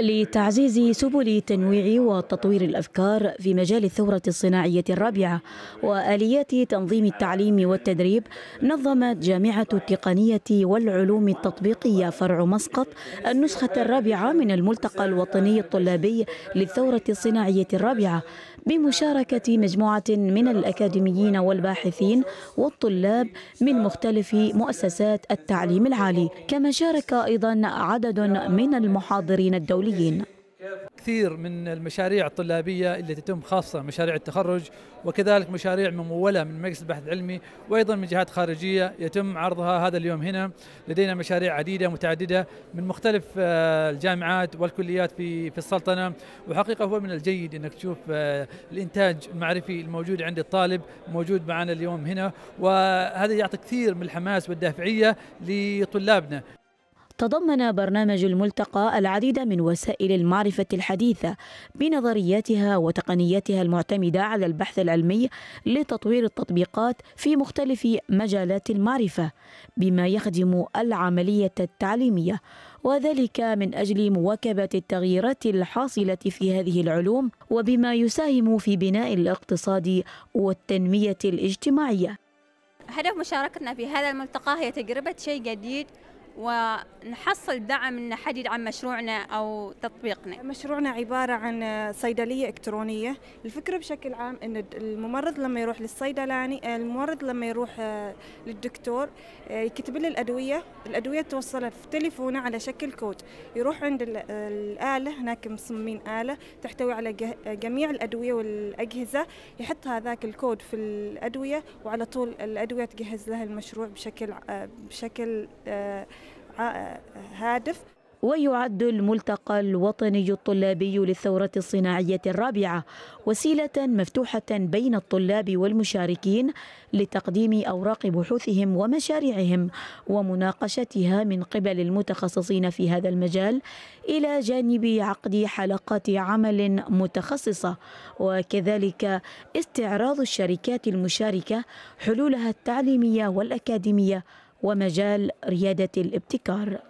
لتعزيز سبل تنويع وتطوير الأفكار في مجال الثورة الصناعية الرابعة وآليات تنظيم التعليم والتدريب نظمت جامعة التقنية والعلوم التطبيقية فرع مسقط النسخة الرابعة من الملتقى الوطني الطلابي للثورة الصناعية الرابعة بمشاركة مجموعة من الأكاديميين والباحثين والطلاب من مختلف مؤسسات التعليم العالي كما شارك أيضا عدد من المحاضرين الدوليين الدوليين كثير من المشاريع الطلابيه اللي تتم خاصه مشاريع التخرج وكذلك مشاريع مموله من مجلس البحث العلمي وايضا من جهات خارجيه يتم عرضها هذا اليوم هنا لدينا مشاريع عديده متعدده من مختلف آه، الجامعات والكليات في في السلطنه وحقيقه هو من الجيد انك تشوف آه، الانتاج المعرفي الموجود عند الطالب موجود معنا اليوم هنا وهذا يعطي كثير من الحماس والدافعيه لطلابنا تضمن برنامج الملتقى العديد من وسائل المعرفة الحديثة بنظرياتها وتقنياتها المعتمدة على البحث العلمي لتطوير التطبيقات في مختلف مجالات المعرفة بما يخدم العملية التعليمية وذلك من أجل مواكبة التغييرات الحاصلة في هذه العلوم وبما يساهم في بناء الاقتصاد والتنمية الاجتماعية هدف مشاركتنا في هذا الملتقى هي تجربة شيء جديد ونحصل دعم ان حد يدعم مشروعنا او تطبيقنا. مشروعنا عباره عن صيدليه الكترونيه، الفكره بشكل عام ان الممرض لما يروح للصيدلاني الممرض لما يروح آه، للدكتور آه، يكتب له الادويه، الادويه توصلها في تليفونه على شكل كود، يروح عند الاله هناك مصممين اله تحتوي على جميع الادويه والاجهزه، يحط هذاك الكود في الادويه وعلى طول الادويه تجهز لها المشروع بشكل آه، بشكل هادف ويعد الملتقى الوطني الطلابي للثورة الصناعية الرابعة وسيلة مفتوحة بين الطلاب والمشاركين لتقديم أوراق بحوثهم ومشاريعهم ومناقشتها من قبل المتخصصين في هذا المجال إلى جانب عقد حلقات عمل متخصصة وكذلك استعراض الشركات المشاركة حلولها التعليمية والأكاديمية ومجال ريادة الابتكار